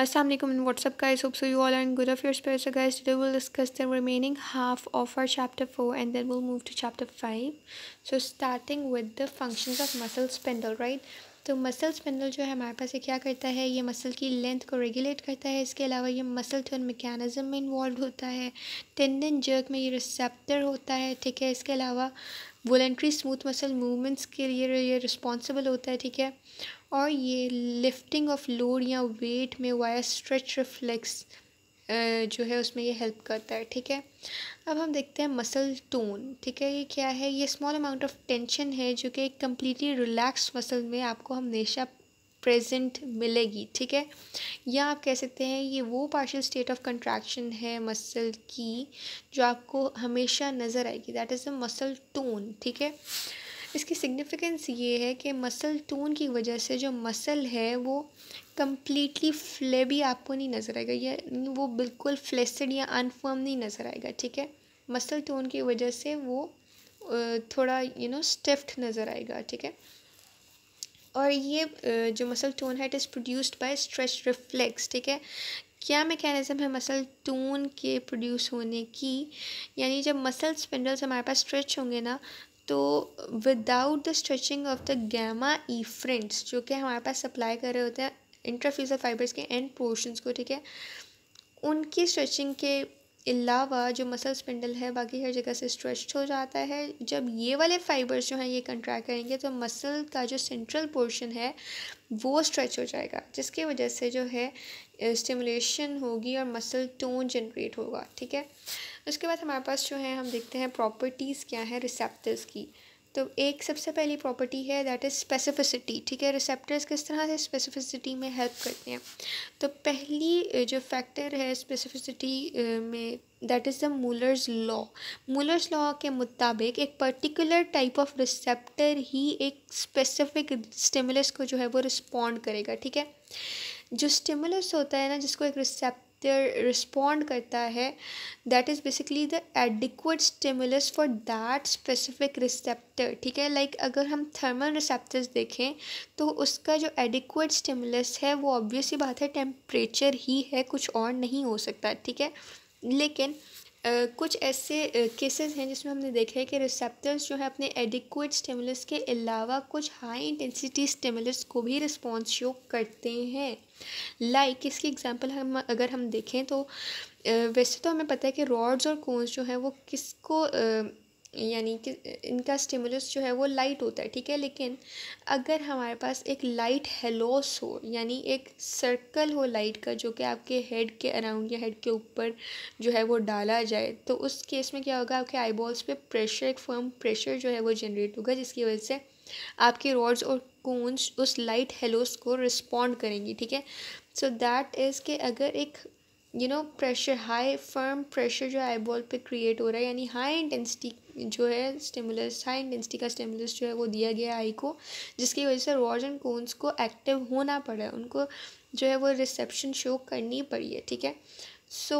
असल व्हाट्सअप का I hope you all and good of your space guys today will discuss the remaining half of our chapter four and then will move to chapter five so starting with the function of muscle spindle right तो muscle spindle जो है हमारे पास ये क्या करता है ये muscle की लेंथ को रेगुलेट करता है इसके अलावा ये मसल टर्न मेकेानिज़म में इन्वॉल्व होता है टेंडन जर्क में ये रिसेप्टर होता है ठीक है इसके अलावा वॉलेंट्री स्मूथ मसल मूवमेंट्स के लिए ये रिस्पॉन्सिबल होता है ठीक है और ये लिफ्टिंग ऑफ लोड या वेट में वाया स्ट्रेच रिफ्लेक्स जो है उसमें ये हेल्प करता है ठीक है अब हम देखते हैं मसल टोन ठीक है ये क्या है ये स्मॉल अमाउंट ऑफ टेंशन है जो कि एक कम्प्लीटली रिलैक्स मसल में आपको हमेशा प्रेजेंट मिलेगी ठीक है या आप कह सकते हैं ये वो पार्शियल स्टेट ऑफ कंट्रैक्शन है मसल की जो आपको हमेशा नज़र आएगी that is the muscle tone ठीक है इसकी सिग्निफिकेंस ये है कि मसल टोन की वजह से जो मसल है वो कम्प्लीटली फ्लेबी आपको नहीं नज़र आएगा या वो बिल्कुल फ्लेसिड या अनफर्म नहीं नज़र आएगा ठीक है मसल टोन की वजह से वो थोड़ा यू नो स्टिफ्ट नज़र आएगा ठीक है और ये जो मसल टोन है it is produced by stretch reflex ठीक है क्या मैकेनिज़्म है मसल टोन के प्रोड्यूस होने की यानी जब मसल स्पिंडल्स हमारे पास स्ट्रेच होंगे ना तो without the stretching of the gamma friends जो कि हमारे पास सप्लाई कर रहे होते हैं इंट्राफ्यूजल फाइबर्स के एंड पोर्शंस को ठीक है उनकी स्ट्रेचिंग के अलावा जो मसल स्पिंडल है बाकी हर जगह से स्ट्रेच हो जाता है जब ये वाले फाइबर्स जो हैं ये कंट्रैक्ट करेंगे तो मसल का जो सेंट्रल पोर्शन है वो स्ट्रेच हो जाएगा जिसके वजह से जो है स्टिमुलेशन होगी और मसल टोन जनरेट होगा ठीक है उसके बाद हमारे पास जो है हम देखते हैं प्रॉपर्टीज़ क्या है रिसेप्टर्स की तो एक सबसे पहली प्रॉपर्टी है दैट इज़ स्पेसिफिसिटी ठीक है रिसेप्टर्स किस तरह से स्पेसिफिसिटी में हेल्प करते हैं तो पहली जो फैक्टर है स्पेसिफिसिटी में that is the Muller's law Muller's law के मुताबिक एक पर्टिकुलर टाइप ऑफ रिसेप्टर ही एक स्पेसिफिक स्टिमुलस को जो है वो रिस्पॉन्ड करेगा ठीक है जो स्टिमुलस होता है ना जिसको एक रिसेप्ट देयर रिस्पॉन्ड करता है that is basically the adequate stimulus for that specific receptor ठीक है लाइक like, अगर हम थर्मल रिसेप्टर्स देखें तो उसका जो एडिक्वेट स्टिमुलस है वो ऑब्वियसली बात है टेम्परेचर ही है कुछ और नहीं हो सकता ठीक है लेकिन कुछ ऐसे केसेस हैं जिसमें हमने देखा है कि रिसेप्टर्स जो है अपने एडिक्वेट स्टेमुलस के अलावा कुछ हाई इंटेंसिटी स्टेमुलस को भी रिस्पॉन्स शो करते हैं लाइक like, इसकी एग्जांपल हम अगर हम देखें तो वैसे तो हमें पता है कि रॉड्स और कोन्स जो हैं वो किसको यानी कि इनका स्टिमुलस जो है वो लाइट होता है ठीक है लेकिन अगर हमारे पास एक लाइट हेलोस हो यानी एक सर्कल हो लाइट का जो कि आपके हेड के अराउंड या हेड के ऊपर जो है वो डाला जाए तो उस केस में क्या होगा आपके आईबॉल्स पे प्रेशर एक फर्म प्रेशर जो है वो जनरेट होगा जिसकी वजह से आपके रॉड्स और कोन्स उस लाइट हेलोस को रिस्पॉन्ड करेंगी ठीक है सो दैट इज़ के अगर एक you know pressure high firm pressure जो आईबॉल पे क्रिएट हो रहा है यानी हाई इंटेंसिटी जो है स्टेमुलस हाई इंटेंसिटी का स्टेमुलस जो है वो दिया गया आई को जिसकी वजह से रॉज एंड कोन्स को एक्टिव होना पड़ा उनको जो है वो रिसेप्शन शो करनी पड़ी है ठीक है so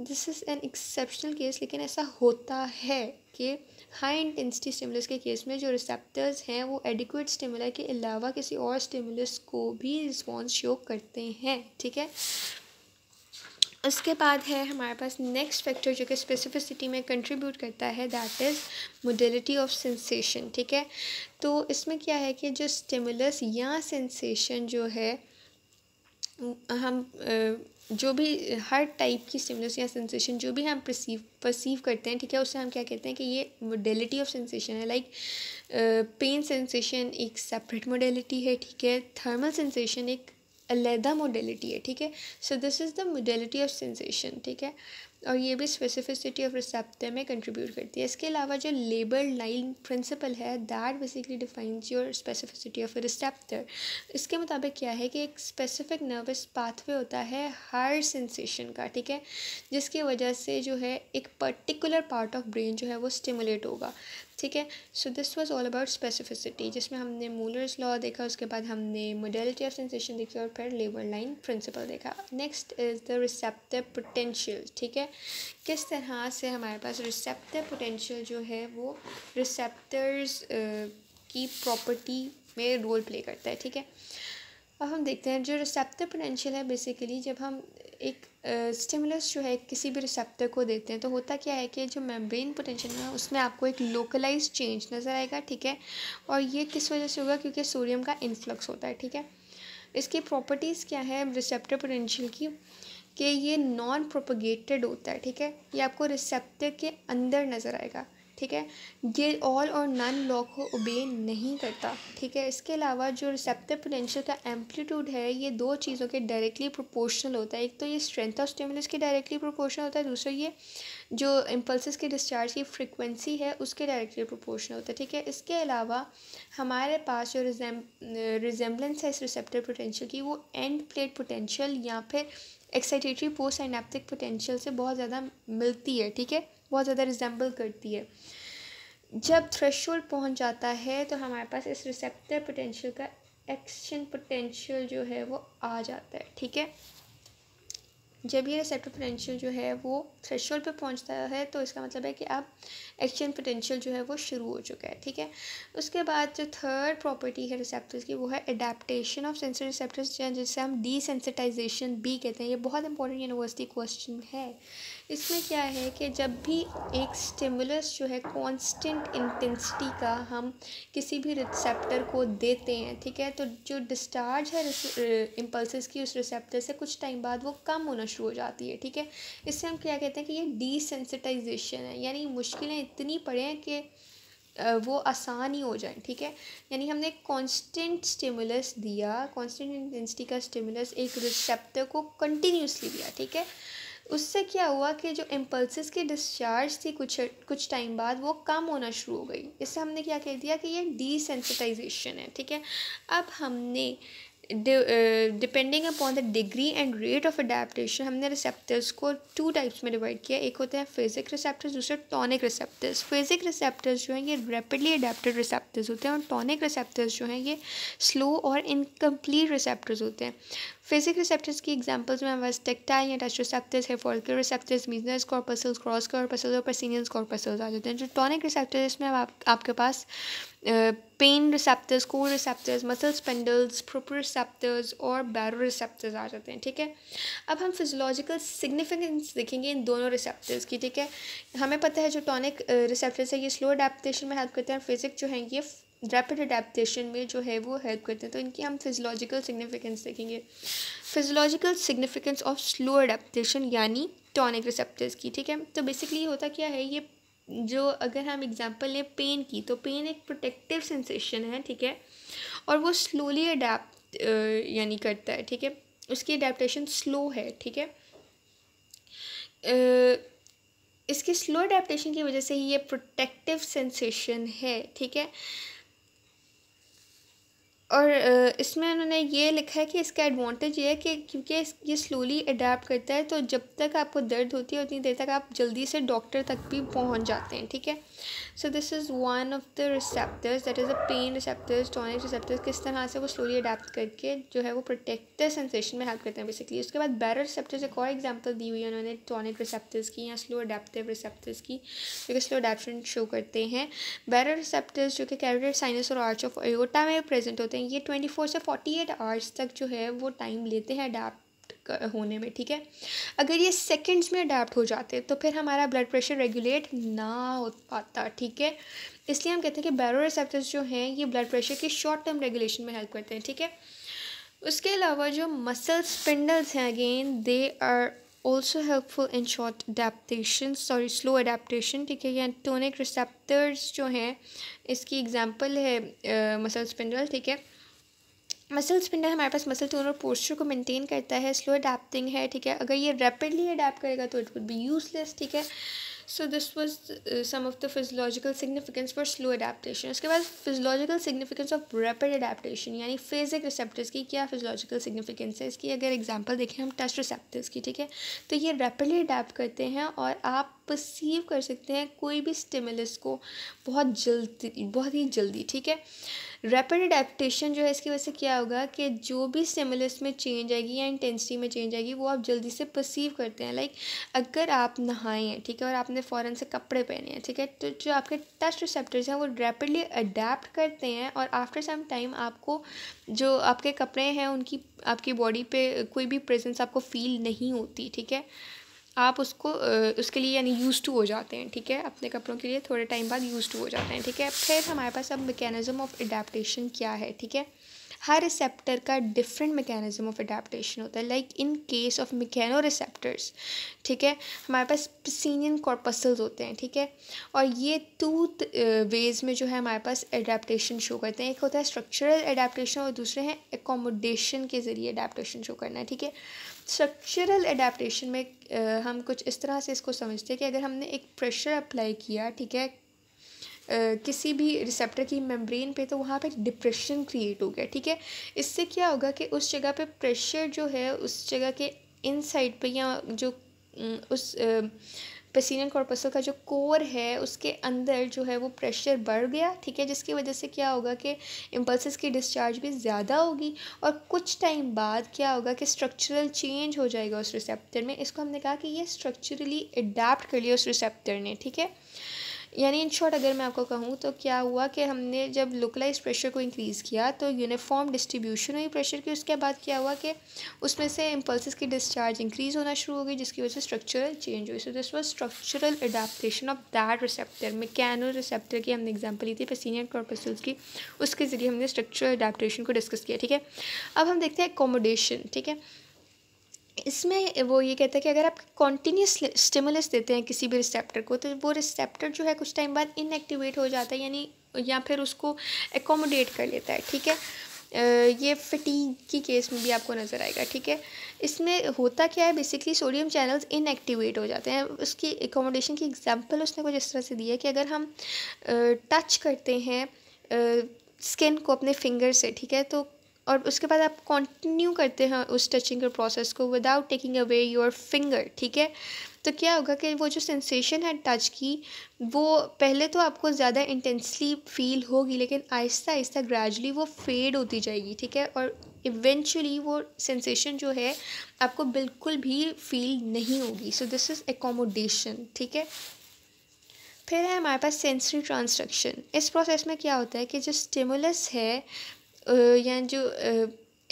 this is an exceptional case लेकिन ऐसा होता है कि हाई इंटेंसिटी स्टिमुलस के केस में जो रिसेप्टर्स हैं वो एडिक्वेट स्टिमुला के अलावा किसी और स्टिमुलस को भी रिस्पॉन्स शो करते हैं ठीक है उसके बाद है हमारे पास नेक्स्ट फैक्टर जो कि स्पेसिफिसिटी में कंट्रीब्यूट करता है that is modality of sensation ठीक है तो इसमें क्या है कि जो स्टिमुलस या सेंसेशन जो है हम जो भी हर टाइप की स्टिमुलस या सेंसेशन जो भी हम परसीव परसीव करते हैं ठीक है उससे हम क्या कहते हैं कि ये मोडेलिटी ऑफ सेंसेशन है लाइक पेन सेंसेशन एक सेपरेट मोडेलिटी है ठीक है थर्मल सेंसेशन एक अलहदा मोडेलिटी है ठीक है so this is the modality of sensation ठीक है और ये भी स्पेसिफिसिटी ऑफ रिसेप्टर में कंट्रीब्यूट करती है इसके अलावा जो लेबर लाइन प्रिंसिपल है that basically defines your specificity of receptor इसके मुताबिक क्या है कि एक स्पेसिफिक नर्वस पाथवे होता है हर सेंसेशन का ठीक है जिसकी वजह से जो है एक पर्टिकुलर पार्ट ऑफ ब्रेन जो है वो स्टिमुलेट होगा ठीक है so this was all about specificity जिसमें हमने मूलर्स लॉ देखा उसके बाद हमने मोडेलिटी ऑफ सेंसेशन देखी और फिर लेबर लाइन प्रिंसिपल देखा next is the receptive potential ठीक है किस तरह से हमारे पास रिसेप्टिव पोटेंशियल जो है वो रिसेप्टर्स uh, की प्रॉपर्टी में रोल प्ले करता है ठीक है अब हम देखते हैं जो रिसेप्टर पोटेंशियल है बेसिकली जब हम एक स्टिमुलस जो है किसी भी रिसेप्टर को देते हैं तो होता क्या है कि जो मेम्ब्रेन पोटेंशियल है उसमें आपको एक लोकलाइज चेंज नज़र आएगा ठीक है और ये किस वजह से होगा क्योंकि सोडियम का इन्फ्लक्स होता है ठीक है इसकी प्रॉपर्टीज़ क्या है रिसेप्टर पोटेंशियल की कि ये नॉन प्रोपोगेटेड होता है ठीक है ये आपको रिसेप्टर के अंदर नज़र आएगा ठीक है ये ऑल और नन लॉ को ओबे नहीं करता ठीक है इसके अलावा जो रिसेप्टिव पोटेंशियल का एम्पलीट्यूड है ये दो चीज़ों के डायरेक्टली प्रोपोर्शनल होता है एक तो ये स्ट्रेंथ ऑफ स्टिमुलस के डायरेक्टली प्रोपोर्शनल होता है दूसरा ये जो इम्पल्स के डिस्चार्ज की फ्रिक्वेंसी है उसके डायरेक्टली प्रोपोर्शनल होता है ठीक है इसके अलावा हमारे पास जो रिजेम रिजेम्बलेंस है इस रिसेप्टिव पोटेंशियल की वो एंड प्लेट पोटेंशियल या फिर एक्साइटेटरी पोस्ट एनाप्टिक पोटेंशियल से बहुत ज़्यादा मिलती है ठीक है बहुत ज़्यादा रिजेंबल करती है जब थ्रेशोल्ड पहुंच जाता है तो हमारे पास इस रिसेप्टर पोटेंशियल का एक्शन पोटेंशियल जो है वो आ जाता है ठीक है जब ये रिसेप्टर पोटेंशियल जो है वो थ्रेशोल्ड पे पहुंचता है तो इसका मतलब है कि अब एक्शन पोटेंशियल जो है वो शुरू हो चुका है ठीक है उसके बाद जो थर्ड प्रॉपर्टी है रिसेप्टर्स की वो है अडेप्टशन ऑफ सेंसर रिसेप्टर्स जिसे हम डी भी कहते हैं ये बहुत इंपॉर्टेंट यूनिवर्सिटी क्वेश्चन है इसमें क्या है कि जब भी एक स्टिमुलस जो है कांस्टेंट इंटेंसिटी का हम किसी भी रिसेप्टर को देते हैं ठीक है तो जो डिस्चार्ज है इम्पल्सेस की उस रिसेप्टर से कुछ टाइम बाद वो कम होना शुरू हो जाती है ठीक है इससे हम क्या कहते हैं कि ये डिसेंसिटाइजेशन है यानी मुश्किलें इतनी पड़े हैं कि वो आसान ही हो जाए ठीक है यानी हमने कांस्टेंट स्टिमुलस दिया कांस्टेंट इंटेंसिटी का स्टिमुलस एक रिसेप्टर को कंटिन्यूसली दिया ठीक है उससे क्या हुआ कि जो इम्पल्सिस की डिस्चार्ज थी कुछ कुछ टाइम बाद वो कम होना शुरू हो गई इससे हमने क्या कह दिया कि ये डिसेंसिटाइजेशन है ठीक है अब हमने depending upon the degree and rate of adaptation हमने रिसेप्टर्स को टू टाइप्स में डिवाइड किया एक होते हैं फेजिक रिसेप्टर्स दूसरे टॉनिक रिसेप्टर्स फेजिक रिसेप्टर्स जो हैं ये रेपिडली अडेप्टेड रिसेप्टर्स होते हैं और टॉनिक रिसेप्टर्स जो हैं ये स्लो और इनकम्प्लीट रिसेप्टर्स होते हैं फेजिक रिसेप्टर्स की एग्जाम्पल्स में हमारे टेक्टाइल या टच रिसेप्टर्स है follicle receptors Meissner's corpuscles Krause corpuscles और परसिनियंस कॉर्पसल्स आ जाते हैं जो टॉनिक रिसेप्टर्स में आप, आपके पास पेन रिसेप्टर्स को receptors muscle spindles proper receptors और बैरो रिसेप्टर्स आ जाते हैं ठीक है अब हम फिजोलॉजिकल सिग्निफिकेंस देखेंगे इन दोनों रिसेप्टर्स की ठीक है हमें पता है जो टॉनिक रिसेप्टर्स है ये स्लो अडेप्टशन में हेल्प करते हैं फिजिक जो है ये रैपिड अडेप्टशन में जो है वो हेल्प करते हैं तो इनकी हम फिजोलॉजिकल सिग्निफिकेंस देखेंगे physiological significance of slow adaptation यानी टॉनिक रिसेप्टर्स की ठीक है तो बेसिकली होता क्या है ये जो अगर हम एग्ज़ाम्पल लें पेन की तो पेन एक प्रोटेक्टिव सेंसेशन है ठीक है और वो स्लोली अडेप्ट यानी करता है ठीक है उसकी अडेप्टशन स्लो है ठीक है इसके स्लो अडेप्टशन की वजह से ये प्रोटेक्टिव सेंसेशन है ठीक है और इसमें उन्होंने ये लिखा है कि इसका एडवांटेज ये है कि क्योंकि ये स्लोली अडेप्ट करता है तो जब तक आपको दर्द होती है उतनी देर तक आप जल्दी से डॉक्टर तक भी पहुंच जाते हैं ठीक है so this is one of the receptors that is a pain receptors tonic receptors किस तरह से वो स्लोली अडेप्ट करके जो है वो प्रोटेक्टिव सेंसेशन में हेल्प करते हैं बेसिकली उसके बाद बैरल रिसेप्टर्स एक और एग्जाम्पल दी हुई है उन्होंने टॉनिक रिसेप्टर्स की या स्लो अडेप्टिव रिसेप्टर्स की जो कि स्लो अडेप्शन शो करते हैं बैरल रिसेप्टर्स जो कि कैरियर साइनस और आर्च ऑफ एयोटा में प्रेजेंट होते हैं ये ट्वेंटी फोर से फोर्टी एट आवर्स तक जो है वो टाइम लेते हैं अडेप्ट होने में ठीक है अगर ये सेकेंड्स में अडेप्ट हो जाते तो फिर हमारा ब्लड प्रेशर रेगुलेट ना हो पाता ठीक है इसलिए हम कहते हैं कि बैरो रिसेप्टर्स जो हैं ये ब्लड प्रेशर की शॉर्ट टर्म रेगुलेशन में हेल्प करते हैं ठीक है उसके अलावा जो मसल स्पिंडल्स हैं again they are also helpful in short adaptation sorry slow adaptation ठीक है या टोनिक रिसेप्टर्स जो हैं इसकी एग्जाम्पल है मसल स्पिंडल ठीक है मसल स्पिंडर हमारे पास मसल टोन और पोस्चर को मेंटेन करता है स्लो अडेप्टिंग है ठीक है अगर ये रैपिडली अडेप्ट करेगा तो इट वुड बी यूजलेस ठीक है so this was some of the physiological significance for slow adaptation उसके बाद physiological significance of rapid adaptation यानी फेजिक रिसेप्टर्स की क्या फिजोलॉजिकल सिग्निफिकेंस है इसकी अगर एग्जाम्पल देखें हम टेस्ट रिसेप्टर्स की ठीक है तो ये रैपिडली अडेप्ट करते हैं और आप परसीव कर सकते हैं कोई भी स्टिमुलस को बहुत जल्दी बहुत ही जल्दी ठीक है रैपिड अडेप्टशन जो है इसकी वजह से क्या होगा कि जो भी स्टिमुलस में चेंज आएगी या इंटेंसिटी में चेंज आएगी वो आप जल्दी से परसीव करते हैं लाइक अगर आप नहाए हैं ठीक है और आपने फ़ौरन से कपड़े पहने हैं ठीक है तो जो आपके टच रिसेप्टर्स हैं वो रैपिडली अडेप्ट करते हैं और आफ्टर सम टाइम आपको जो आपके कपड़े हैं उनकी आपकी बॉडी पे कोई भी प्रेजेंस आपको फील नहीं होती ठीक है आप उसको उसके लिए यानी यूज़ टू हो जाते हैं ठीक है अपने कपड़ों के लिए थोड़े टाइम बाद यूज़ टू हो जाते हैं ठीक है फिर हमारे पास अब मेकेनिज़म ऑफ एडाप्टेशन क्या है ठीक है हर रिसेप्टर का डिफरेंट मैकेनिज्म ऑफ अडेप्टशन होता है like in case of mechanoreceptors ठीक है हमारे पास पसीनियन कॉर्पसल्स होते हैं ठीक है और ये टू वेज में जो है हमारे पास अडेप्टशन शो करते हैं एक होता है स्ट्रक्चरल अडेप्टशन और दूसरे हैं एकोमोडेशन के ज़रिए अडेप्टशन शो करना है ठीक है स्ट्रक्चरल अडेप्टशन में हम कुछ इस तरह से इसको समझते हैं कि अगर हमने एक प्रेशर अप्लाई किया ठीक है किसी भी रिसेप्टर की मेम्ब्रेन पे तो वहाँ पे डिप्रेशन क्रिएट हो गया ठीक है इससे क्या होगा कि उस जगह पे प्रेशर जो है उस जगह के इनसाइड पे या जो उस पसीनियन कॉर्पसल का जो कोर है उसके अंदर जो है वो प्रेशर बढ़ गया ठीक है जिसकी वजह से क्या होगा कि इम्पल्सिस की डिस्चार्ज भी ज़्यादा होगी और कुछ टाइम बाद क्या होगा कि स्ट्रक्चरल चेंज हो जाएगा उस रिसेप्टर में इसको हमने कहा कि ये स्ट्रक्चरली अडेप्ट कर लिया उस रिसेप्टर ने ठीक है यानी इन शॉर्ट अगर मैं आपको कहूँ तो क्या हुआ कि हमने जब लोकलाइज प्रेशर को इंक्रीज़ किया तो यूनिफॉर्म डिस्ट्रीब्यूशन हुई प्रेशर की उसके बाद क्या हुआ कि उसमें से इम्पल्स की डिस्चार्ज इंक्रीज़ होना शुरू हो गई जिसकी वजह से स्ट्रक्चरल चेंज हुई so this was structural adaptation of that receptor mechanoreceptor की हमने एग्जाम्पल ली थी पेसिनियन कॉर्पसूल्स की उसके ज़रिए हमने स्ट्रक्चरल अडाप्टेशन को डिस्कस किया ठीक है अब हम देखते हैं एकोमोडेशन ठीक है इसमें वो ये कहता है कि अगर आप कॉन्टीन्यूस स्टिमुलस देते हैं किसी भी रिसेप्टर को तो वो रिसेप्टर जो है कुछ टाइम बाद इनएक्टिवेट हो जाता है यानी या फिर उसको एकोमोडेट कर लेता है ठीक है ये फटीग की केस में भी आपको नज़र आएगा ठीक है इसमें होता क्या है बेसिकली सोडियम चैनल्स इनएक्टिवेट हो जाते हैं उसकी एकोमोडेशन की एग्जांपल उसने कुछ इस तरह से दी है कि अगर हम टच करते हैं स्किन को अपने फिंगर से ठीक है तो और उसके बाद आप कंटिन्यू करते हैं उस टचिंग के प्रोसेस को without taking away your finger ठीक है तो क्या होगा कि वो जो सेंसेशन है टच की वो पहले तो आपको ज़्यादा इंटेंसली फील होगी लेकिन आहिस्ता आहिस्ता ग्रेजुअली वो फेड होती जाएगी ठीक है और इवेंचुअली वो सेंसेशन जो है आपको बिल्कुल भी फील नहीं होगी सो दिस इज़ एकोमोडेशन ठीक है फिर है हमारे पास सेंसरी ट्रांसडक्शन इस प्रोसेस में क्या होता है कि जो स्टिमुलस है यानी जो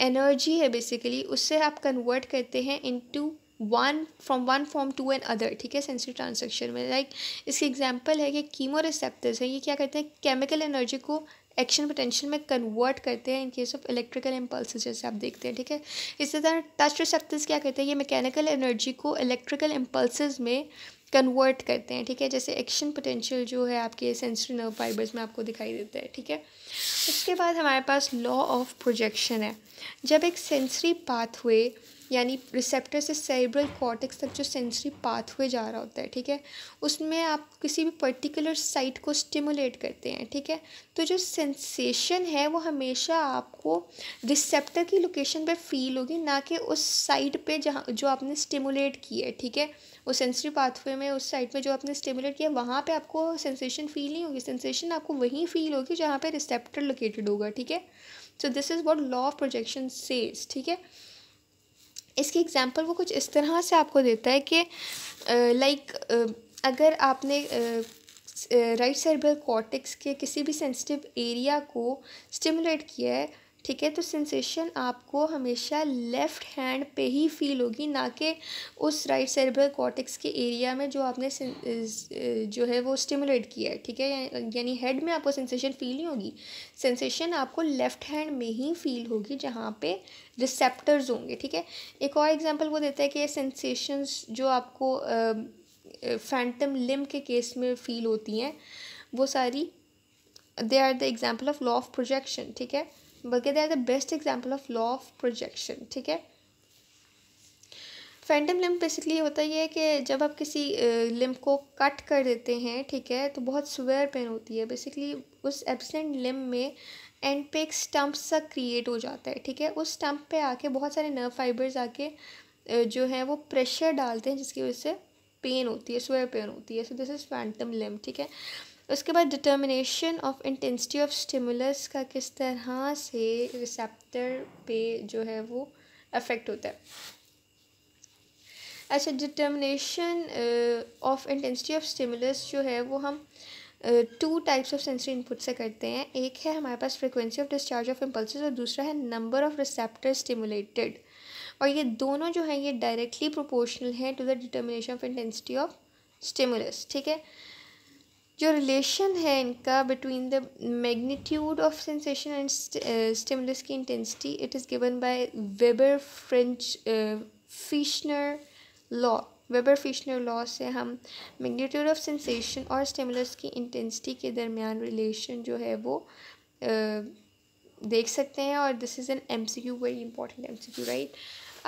एनर्जी है बेसिकली उससे आप कन्वर्ट करते हैं into one from one form to another ठीक है सेंसरी ट्रांसक्शन में लाइक इसके इसकी एग्जांपल है कि कीमो रिसेप्टर्स हैं ये क्या करते हैं केमिकल एनर्जी को एक्शन पोटेंशियल में कन्वर्ट करते हैं in case of electrical impulse जैसे आप देखते हैं ठीक है इसी तरह टच रिसेप्टर्स क्या करते हैं ये मैकेनिकल एनर्जी को इलेक्ट्रिकल इम्पल्स में कन्वर्ट करते हैं ठीक है जैसे एक्शन पोटेंशियल जो है आपके सेंसरी नर्व फाइबर्स में आपको दिखाई देता है ठीक है उसके बाद हमारे पास लॉ ऑफ प्रोजेक्शन है जब एक सेंसरी पाथवे यानी रिसेप्टर से सेरेब्रल कॉर्टेक्स तक जो सेंसरी पाथवे जा रहा होता है ठीक है उसमें आप किसी भी पर्टिकुलर साइट को स्टिमुलेट करते हैं ठीक है तो जो सेंसेशन है वो हमेशा आपको रिसेप्टर की लोकेशन पे फील होगी ना कि उस साइट पे जहाँ जो आपने स्टिमुलेट की है ठीक है उस सेंसरी पाथवे में उस साइड में जो आपने स्टिमुलेट किया वहाँ पर आपको सेंसेशन फील नहीं होगी सेंसेशन आपको वहीं फील होगी जहाँ पे रिसेप्टर लोकेटेड होगा ठीक है so this is what law of projection says ठीक है इसकी एग्ज़ाम्पल वो कुछ इस तरह से आपको देता है कि लाइक अगर आपने राइट सर्बल कॉर्टिक्स के किसी भी सेंसिटिव एरिया को स्टिमुलेट किया है ठीक है तो सेंसेशन आपको हमेशा लेफ़्ट हैंड पे ही फील होगी ना कि उस राइट सेरेब्रल कॉर्टेक्स के एरिया में जो आपने जो है वो स्टिमुलेट किया है ठीक है यानी हेड में आपको सेंसेशन फील नहीं होगी सेंसेशन आपको लेफ़्ट हैंड में ही फील होगी जहाँ पे रिसेप्टर्स होंगे ठीक है एक और एग्जांपल वो देता है कि सेंसेशंस जो आपको फैंटम लिम के केस में फ़ील होती हैं वो सारी they are the example of law of projection ठीक है बल्कि they are the best example of law of projection ठीक है फैंटम लिम्प बेसिकली होता यह है कि जब आप किसी लिम्प को कट कर देते हैं ठीक है तो बहुत स्वेयर पेन होती है बेसिकली उस एबसेंट लिम्प में एंड पे एक स्टम्प सा क्रिएट हो जाता है ठीक है उस स्टम्प पे आके बहुत सारे नर्व फाइबर्स आके जो है वो प्रेशर डालते हैं जिसकी वजह से पेन होती है स्वेयर पेन होती है so this is phantom limb ठीक है उसके बाद determination of intensity of stimulus का किस तरह से रिसेप्टर पे जो है वो अफेक्ट होता है अच्छा determination of intensity of stimulus जो है वो हम two types of sensory input से करते हैं एक है हमारे पास frequency of discharge of impulse और दूसरा है नंबर ऑफ रिसेप्टर स्टिमुलेटेड और ये दोनों जो हैं ये डायरेक्टली प्रोपोर्शनल हैं to the determination of intensity of stimulus ठीक है जो रिलेशन है इनका between the magnitude of sensation and stimulus की intensity it is given by Weber French Fechner law Weber Fechner law से हम मैग्नीट्यूड ऑफ सेंसेशन और स्टिमुलस की इंटेंसिटी के दरमियान रिलेशन जो है वो uh, देख सकते हैं और this is an M C Q very important M C Q right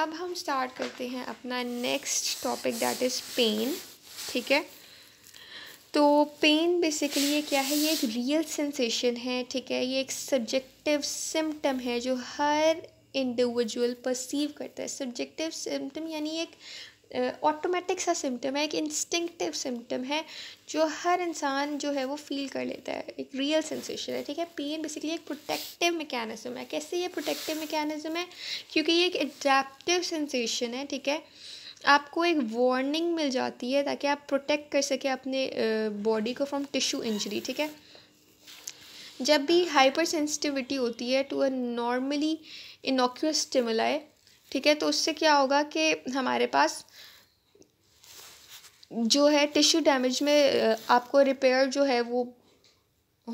अब हम स्टार्ट करते हैं अपना next topic that is pain ठीक है तो पेन बेसिकली ये क्या है ये एक रियल सेंसेशन है ठीक है ये एक सब्जेक्टिव सिम्टम है जो हर इंडिविजुअल परसीव करता है सब्जेक्टिव सिम्टम यानी एक ऑटोमेटिक सा सिम्टम है एक इंस्टिंक्टिव सिम्टम है जो हर इंसान जो है वो फील कर लेता है एक रियल सेंसेशन है ठीक है पेन बेसिकली एक प्रोटेक्टिव मेकेानिज़म है कैसे ये प्रोटेक्टिव मेकेानिज़म है क्योंकि ये एक एडेप्टिव सेंसेशन है ठीक है आपको एक वार्निंग मिल जाती है ताकि आप प्रोटेक्ट कर सकें अपने बॉडी को फ्रॉम टिश्यू इंजरी ठीक है जब भी हाइपर सेंसिटिविटी होती है to a normally innocuous stimuli ठीक है तो उससे क्या होगा कि हमारे पास जो है टिश्यू डैमेज में आपको रिपेयर जो है वो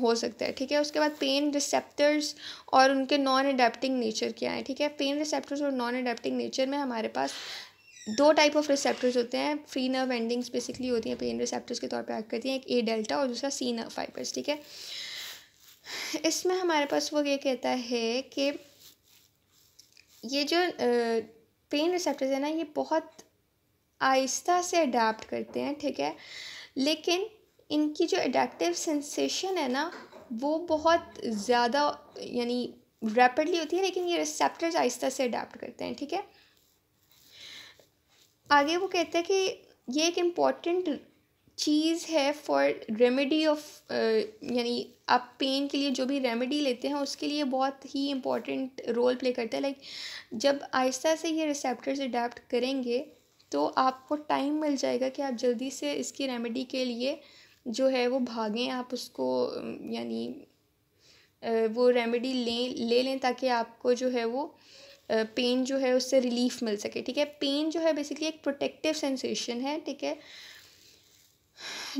हो सकता है ठीक है उसके बाद पेन रिसेप्टर्स और उनके नॉन अडेप्टिंग नेचर क्या है ठीक है पेन रिसेप्टर्स और नॉन अडेप्टिंग नेचर में हमारे पास दो टाइप ऑफ रिसेप्टर्स होते हैं फ्री नर्व एंडिंग्स बेसिकली होती हैं पेन रिसेप्टर्स के तौर पे एक्ट करती हैं एक ए डेल्टा और दूसरा सी नर्व फाइबर्स ठीक है इसमें हमारे पास वो ये कहता है कि ये जो पेन रिसेप्टर्स है ना ये बहुत आहिस्ता से अडाप्ट करते हैं ठीक है लेकिन इनकी जो अडेप्टिव सेंसेशन है ना वो बहुत ज़्यादा यानी रैपिडली होती है लेकिन ये रिसेप्टर्स आहिस्ता से अडेप्ट करते हैं ठीक है आगे वो कहते हैं कि ये एक इम्पॉर्टेंट चीज़ है फॉर रेमेडी ऑफ यानी आप पेन के लिए जो भी रेमेडी लेते हैं उसके लिए बहुत ही इम्पॉर्टेंट रोल प्ले करता है लाइक जब आहिस्ता से ये रिसेप्टर्स अडेप्ट करेंगे तो आपको टाइम मिल जाएगा कि आप जल्दी से इसकी रेमेडी के लिए जो है वो भागें आप उसको यानी वो रेमेडी लें ले लें ताकि आपको जो है वो पेन जो है उससे रिलीफ मिल सके ठीक है पेन जो है बेसिकली एक प्रोटेक्टिव सेंसेशन है ठीक है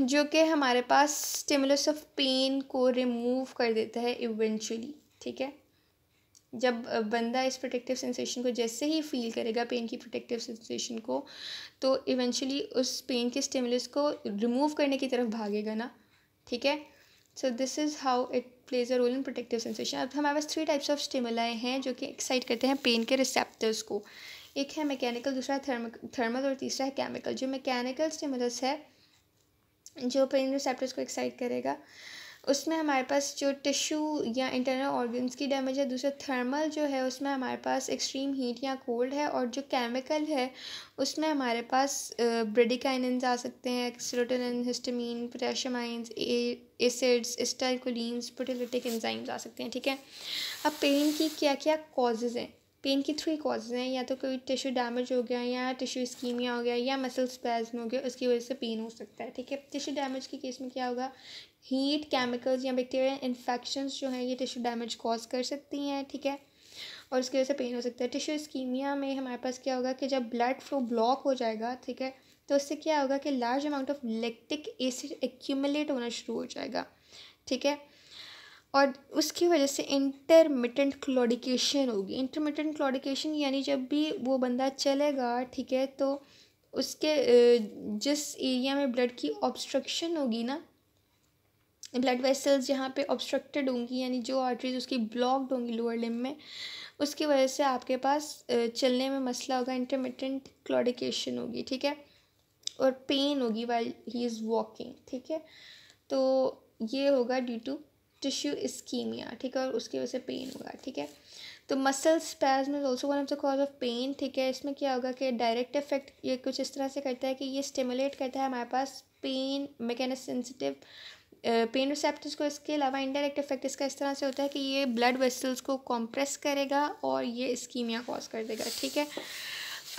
जो कि हमारे पास स्टिमुलस ऑफ पेन को रिमूव कर देता है इवेंचुअली ठीक है जब बंदा इस प्रोटेक्टिव सेंसेशन को जैसे ही फील करेगा पेन की प्रोटेक्टिव सेंसेशन को तो इवेंचुअली उस पेन के स्टिमुलस को रिमूव करने की तरफ भागेगा ना ठीक है so this is how it plays a role in protective sensation अब हमारे पास थ्री टाइप्स ऑफ स्टिमुलाई हैं जो कि एक्साइट करते हैं पेन के रिसेप्टर्स को एक है मैकेनिकल दूसरा है थर्मल और तीसरा है केमिकल जो मैकेनिकल स्टिमुलस है जो पेन रिसेप्टर्स को एक्साइट करेगा उसमें हमारे पास जो टिश्यू या इंटरनल ऑर्गन्स की डैमेज है दूसरा थर्मल जो है उसमें हमारे पास एक्सट्रीम हीट या कोल्ड है और जो केमिकल है उसमें हमारे पास ब्रेडिकाइनस आ सकते हैं serotonin histamine potassium ions acids acetylcholine proteolytic enzymes आ सकते हैं ठीक है अब पेन की क्या क्या कॉजेज़ हैं पेन की थ्री कॉजेज़ हैं या तो कोई टिश्यू डैमेज हो गया या टिश्यू स्कीमिया हो गया या मसल स्पैज्म हो गया उसकी वजह से पेन हो सकता है ठीक है टिश्यू डैमेज के केस में क्या होगा हीट केमिकल्स या बैक्टीरिया इन्फेक्शंस जो हैं ये टिश्यू डैमेज कॉज कर सकती हैं ठीक है और उसकी वजह से पेन हो सकता है टिश्यू स्कीमिया में हमारे पास क्या होगा कि जब ब्लड फ्लो ब्लॉक हो जाएगा ठीक है तो उससे क्या होगा कि large amount of lactic acid accumulate होना शुरू हो जाएगा ठीक है और उसकी वजह से इंटरमिटेंट क्लोडिकेशन होगी इंटरमिटेंट क्लोडिकेशन यानी जब भी वो बंदा चलेगा ठीक है तो उसके जिस एरिया में ब्लड की ऑब्स्ट्रक्शन होगी ना ब्लड वेसल्स जहाँ पे ऑब्स्ट्रक्टेड होंगी यानी जो आर्टरीज उसकी ब्लॉक्ड होंगी लोअर लिम में उसकी वजह से आपके पास चलने में मसला होगा इंटरमिटेंट क्लोडिकेशन होगी ठीक है और पेन होगी वाइल ही इज़ वॉकिंग ठीक है तो ये होगा ड्यू टू टिश्यू इस्कीमिया ठीक है और उसकी वजह से पेन होगा ठीक है तो muscle spasm is also one of the cause of pain ठीक है इसमें क्या होगा कि डायरेक्ट इफेक्ट ये कुछ इस तरह से करता है कि ये स्टिमुलेट करता है हमारे पास pain mechanic sensitive pain receptors को इसके अलावा इनडायरेक्ट इफेक्ट इसका इस तरह से होता है कि ये ब्लड वेसल्स को कॉम्प्रेस करेगा और ये स्कीमिया कॉज कर देगा ठीक है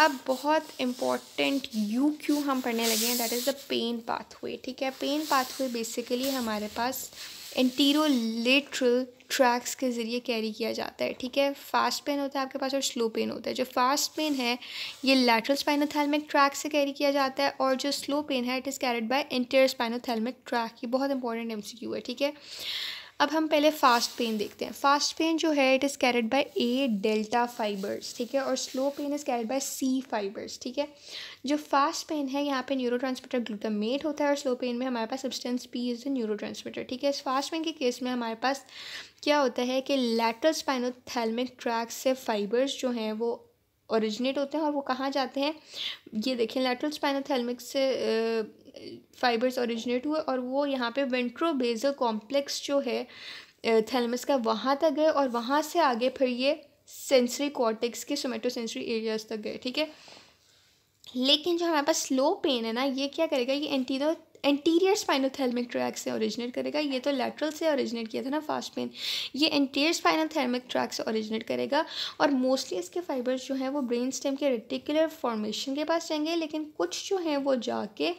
अब बहुत इम्पॉर्टेंट यू क्यू हम पढ़ने लगे हैं that is the pain pathway ठीक है पेन पाथवे बेसिकली हमारे पास लेट्रल ट्रैक्स के ज़रिए कैरी किया जाता है ठीक है फास्ट पेन होता है आपके पास और स्लो पेन होता है जो फास्ट पेन है ये लैटरल स्पाइनोथैलमिक ट्रैक से कैरी किया जाता है और जो स्लो पेन है it is carried by inter spinothalamic tract ये बहुत इंपॉर्टेंट एम है ठीक है अब हम पहले फास्ट पेन देखते हैं फास्ट पेन जो है it is carried by A delta fibres ठीक है और slow pain is carried by C fibres ठीक है जो फास्ट पेन है यहाँ पे न्यूरो ट्रांसमीटर ग्लूटामेट होता है और स्लो पेन में हमारे पास substance P is the neurotransmitter ठीक है इस फास्ट पेन के केस में हमारे पास क्या होता है कि लेटर स्पाइनोथेलमिक ट्रैक से फाइबर्स जो हैं वो ओरिजिनेट होते हैं और वो कहाँ जाते हैं ये देखें लेटरल स्पाइनोथेलमिक से फाइबर्स ओरिजिनेट हुए और वो यहाँ पे वेंट्रोबेजल कॉम्प्लेक्स जो है थैलमस का वहाँ तक गए और वहाँ से आगे फिर ये सेंसरी कॉर्टेक्स के सोमेटो सेंसरी एरियाज तक गए ठीक है लेकिन जो हमारे पास स्लो पेन है ना ये क्या करेगा ये एंटीनो एंटीरियर स्पाइनल थैलमिक ट्रैक से ओरिजिनेट करेगा ये तो लेटरल से ओरिजिनेट किया था ना फास्ट पेन ये एंटीरियर स्पाइनल थैलमिक ट्रैक से ओरिजिनेट करेगा और मोस्टली इसके फाइबर्स जो हैं वो ब्रेन स्टेम के रेटिकुलर फॉर्मेशन के पास जाएंगे लेकिन कुछ जो हैं वो जाके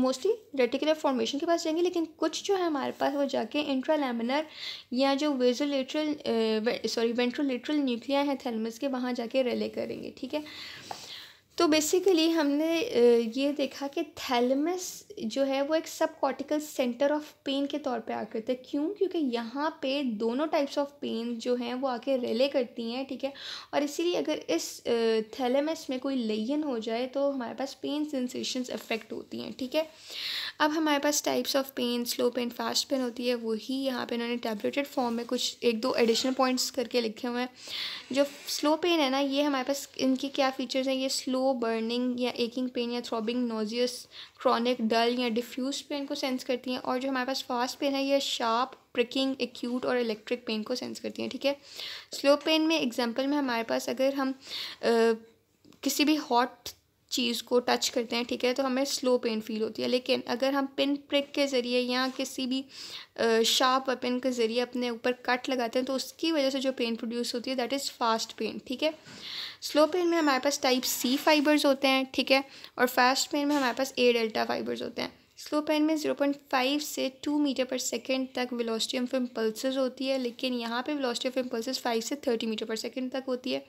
मोस्टली रेटिकुलर फॉर्मेशन के पास जाएंगे लेकिन कुछ जो है हमारे पास वो जाके इंट्रालेमिनर या जो वेजोलेट्रल सॉरी वेंट्रोलेट्रल न्यूक्लिया है थैलमस के वहाँ जाके रिले करेंगे ठीक है तो बेसिकली हमने ये देखा कि थैलमस जो है वो एक सब कॉर्टिकल सेंटर ऑफ पेन के तौर पे आ करते हैं क्यों क्योंकि यहाँ पे दोनों टाइप्स ऑफ पेन जो हैं वो आके रिले करती हैं ठीक है और इसीलिए अगर इस थैलमस में कोई लेन हो जाए तो हमारे पास पेन सेंसेशंस अफेक्ट होती हैं ठीक है थीके? अब हमारे पास types of pain slow pain fast pain होती है वही यहाँ पर इन्होंने टेबलेटेड फॉर्म में कुछ एक दो एडिशनल पॉइंट्स करके लिखे हुए हैं जो स्लो पेन है ना ये हमारे पास इनके क्या फीचर्स हैं ये स्लो बर्निंग या एकिंग पेन या थ्रॉबिंग नोजियस क्रॉनिक डल या डिफ्यूज पेन को सेंस करती हैं और जो हमारे पास फास्ट पेन है ये शार्प प्रिकिंग एक्यूट और इलेक्ट्रिक पेन को सेंस करती हैं ठीक है स्लो पेन में एग्जाम्पल में हमारे पास अगर हम आ, किसी भी हॉट चीज़ को टच करते हैं ठीक है तो हमें स्लो पेन फील होती है लेकिन अगर हम पिन प्रिक के ज़रिए या किसी भी शार्प वेपन के ज़रिए अपने ऊपर कट लगाते हैं तो उसकी वजह से जो पेन प्रोड्यूस होती है दैट इज़ फास्ट पेन ठीक है स्लो पेन में हमारे पास टाइप सी फाइबर्स होते हैं ठीक है और फास्ट पेन में हमारे पास ए डेल्टा फाइबर्स होते हैं स्लो पेन में ज़ीरो पॉइंट फाइव से टू मीटर पर सेकेंड तक वेलोसिटी ऑफ इम्पल्स होती है लेकिन यहाँ पे वेलोसिटी ऑफ इम्पल्स फाइव से थर्टी मीटर पर सेकेंड तक होती है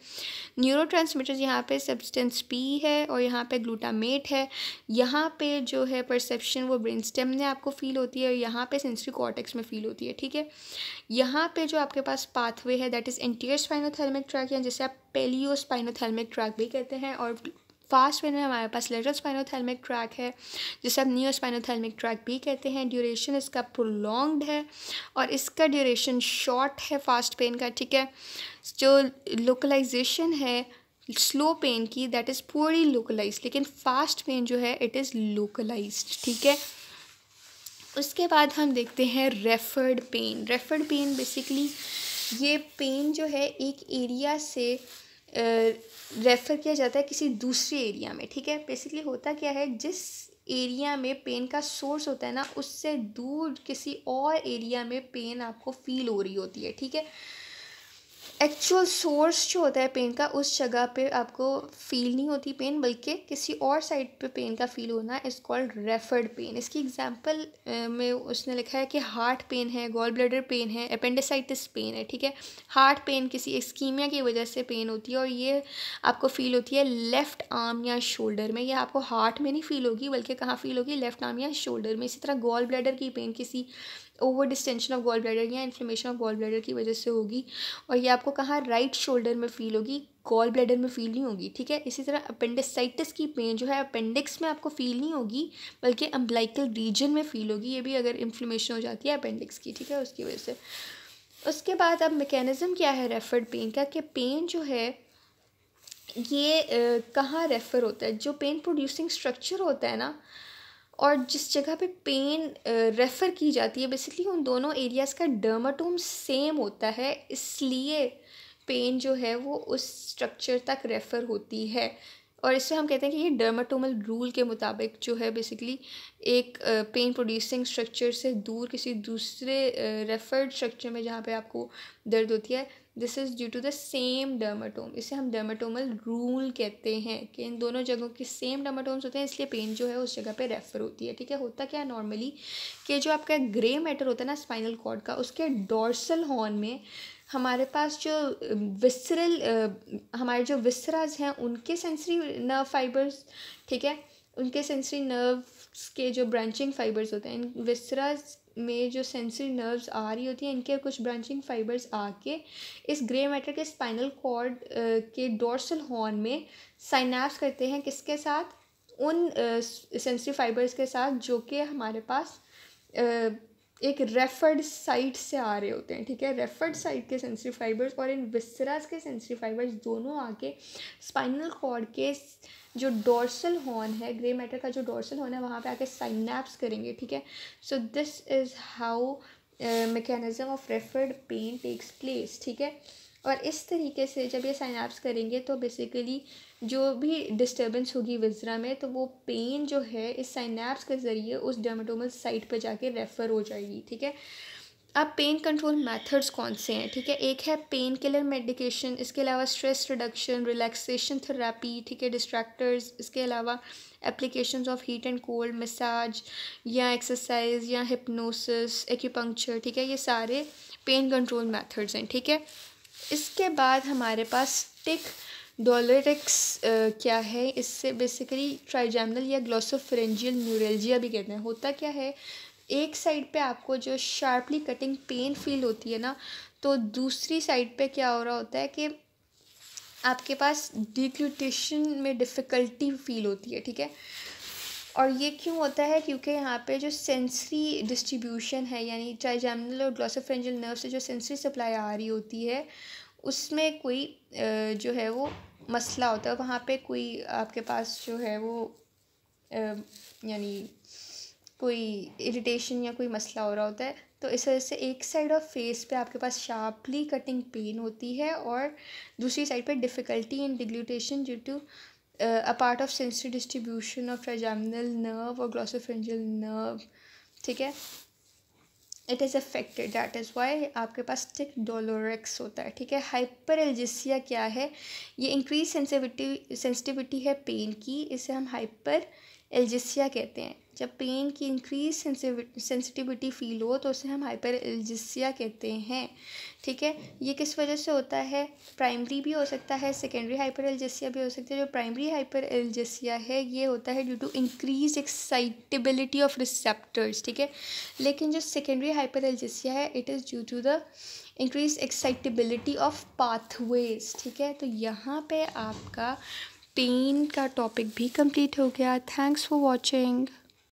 न्यूरो ट्रांसमीटर्स यहाँ पर सब्सटेंस पी है और यहाँ पे ग्लूटामेट है यहाँ पे जो है परसेप्शन वो ब्रेन स्टेम में आपको फील होती है और यहाँ पर सेंसरी कॉटेक्स में फील होती है ठीक है यहाँ पर जो आपके पास पाथवे है that is anterior spinothalamic tract या जैसे आप पेलियो स्पाइनोथर्मिक ट्रैक भी कहते हैं और फास्ट वे में हमारे पास लेटर स्पाइनोथेलमिक ट्रैक है जिसे हम न्यू स्पाइनोथेलमिक ट्रैक भी कहते हैं ड्यूरेशन इसका प्रोलॉन्ग्ड है और इसका ड्यूरेशन शॉर्ट है फास्ट पेन का ठीक है जो लोकलाइजेशन है स्लो पेन की दैट इज़ पूरी लोकलाइज लेकिन फास्ट पेन जो है इट इज़ लोकलाइज ठीक है उसके बाद हम देखते हैं referred pain referred pain basically ये पेन जो है एक एरिया से रेफ़र किया जाता है किसी दूसरे एरिया में ठीक है बेसिकली होता क्या है जिस एरिया में पेन का सोर्स होता है ना उससे दूर किसी और एरिया में पेन आपको फील हो रही होती है ठीक है एक्चुअल सोर्स जो होता है पेन का उस जगह पे आपको फील नहीं होती पेन बल्कि किसी और साइड पे पेन का फील होना इज़ कॉल्ड रेफर्ड पेन इसकी एग्जांपल में उसने लिखा है कि हार्ट पेन है गॉल ब्लडर पेन है अपेंडिसाइटिस पेन है ठीक है हार्ट पेन किसी एक्सकीमिया की वजह से पेन होती है और ये आपको फील होती है लेफ़्ट आर्म या शोल्डर में यह आपको हार्ट में नहीं फील होगी बल्कि कहाँ फील होगी लेफ़्ट आर्म या शोल्डर में इसी तरह गॉल ब्लडर की पेन किसी over distension of gall bladder या इन्फ्लेमेशन ऑफ गॉल ब्लैडर की वजह से होगी और ये आपको कहाँ राइट शोल्डर में फील होगी गॉल ब्लैडर में फील नहीं होगी ठीक है इसी तरह अपेंडिसाइटिस की पेन जो है अपेंडिक्स में आपको फील नहीं होगी बल्कि अम्बलाइकल रीजन में फील होगी ये भी अगर इन्फ्लेमेशन हो जाती है अपेंडिक्स की ठीक है उसकी वजह से उसके बाद अब मेकेनिजम क्या है रेफर्ड पेन का कि पेन जो है ये कहाँ रेफ़र होता है जो पेन प्रोड्यूसिंग स्ट्रक्चर होता है ना और जिस जगह पे पेन रेफ़र की जाती है बेसिकली उन दोनों एरियाज़ का डर्माटोम सेम होता है इसलिए पेन जो है वो उस स्ट्रक्चर तक रेफ़र होती है और इससे हम कहते हैं कि ये डर्माटोमल रूल के मुताबिक जो है बेसिकली एक पेन प्रोड्यूसिंग स्ट्रक्चर से दूर किसी दूसरे रेफर्ड स्ट्रक्चर में जहाँ पे आपको दर्द होती है this is due to the same dermatome इसे हम डर्माटोमल रूल कहते हैं कि इन दोनों जगहों के सेम डर्माटोम्स होते हैं इसलिए पेन जो है उस जगह पे रेफर होती है ठीक है होता क्या है नॉर्मली कि जो आपका ग्रे मैटर होता है ना स्पाइनल कॉर्ड का उसके डोर्सल हॉर्न में हमारे पास जो विसरल हमारे जो विसराज हैं उनके सेंसरी नर्व फाइबर्स ठीक है उनके सेंसरी नर्व्स के जो ब्रांचिंग फाइबर्स होते हैं इन विसराज में जो सेंसरी नर्व्स आ रही होती हैं इनके कुछ ब्रांचिंग फाइबर्स आके इस ग्रे मैटर के स्पाइनल कॉर्ड के डोर्सल हॉर्न में साइनाप्स करते हैं किसके साथ उन सेंसरी फाइबर्स के साथ जो कि हमारे पास एक रेफर्ड साइट से आ रहे होते हैं ठीक है रेफर्ड साइट के सेंसरी फाइबर्स और इन विसराज के सेंसरी फाइबर्स दोनों आके स्पाइनल कॉर्ड के जो डोर्सल हॉर्न है ग्रे मैटर का जो डोर्सल हॉर्न है वहाँ पे आके साइनैप्स करेंगे ठीक है so this is how mechanism of referred pain takes place ठीक है और इस तरीके से जब ये साइनाप्स करेंगे तो बेसिकली जो भी डिस्टर्बेंस होगी विजरा में तो वो पेन जो है इस साइनाप्स के ज़रिए उस डर्माटोमल साइट पर जाके रेफ़र हो जाएगी ठीक है अब पेन कंट्रोल मेथड्स कौन से हैं ठीक है एक है पेन किलर मेडिकेशन इसके अलावा स्ट्रेस रिडक्शन रिलैक्सेशन थेरेपी ठीक है डिस्ट्रैक्टर्स इसके अलावा applications of heat and cold massage या एक्सरसाइज या हिप्नोसिस एक्यूपंक्चर ठीक है ये सारे पेन कंट्रोल मेथड्स हैं ठीक है इसके बाद हमारे पास टिक डोलेटिक्स क्या है इससे बेसिकली ट्राइजैमनल या ग्लोसोफ्रेंजियल न्यूरेलजिया भी कहते हैं होता क्या है एक साइड पे आपको जो शार्पली कटिंग पेन फील होती है ना तो दूसरी साइड पे क्या हो रहा होता है कि आपके पास डिक्लूटेशन में डिफ़िकल्टी फील होती है ठीक है और ये क्यों होता है क्योंकि यहाँ पे जो सेंसरी डिस्ट्रीब्यूशन है यानी ट्राइजैमिनल और ग्लोसोफ्रेंजल नर्व से जो सेंसरी सप्लाई आ रही होती है उसमें कोई जो है वो मसला होता है वहाँ पे कोई आपके पास जो है वो यानी कोई इरिटेशन या कोई मसला हो रहा होता है तो इस वजह से एक साइड ऑफ फेस पे आपके पास शार्पली कटिंग पेन होती है और दूसरी साइड पे difficulty in deglutition due to a part of sensory distribution of trigeminal nerve और ग्लोसोफेंजल नर्व ठीक है it is affected that is why आपके पास टिक डोलोरेक्स होता है ठीक है हाइपर एलजिसिया क्या है ये इंक्रीज सेंसिविटी सेंसिटिविटी है पेन की इसे हम हाइपर एलजिसिया कहते हैं जब पेन की इंक्रीज सेंसिटिविटी फील हो तो उसे हम हाइपर एलजिसिया कहते हैं ठीक है ये किस वजह से होता है प्राइमरी भी हो सकता है सेकेंडरी हाइपर एलजिसिया भी हो सकता है जो प्राइमरी हाइपर एलजिसिया है ये होता है due to increase excitability of receptors ठीक है लेकिन जो सेकेंडरी हाइपर एलजिसिया है it is due to the increase excitability of pathways ठीक है तो यहाँ पर आपका पेन का टॉपिक भी कंप्लीट हो गया थैंक्स फॉर वॉचिंग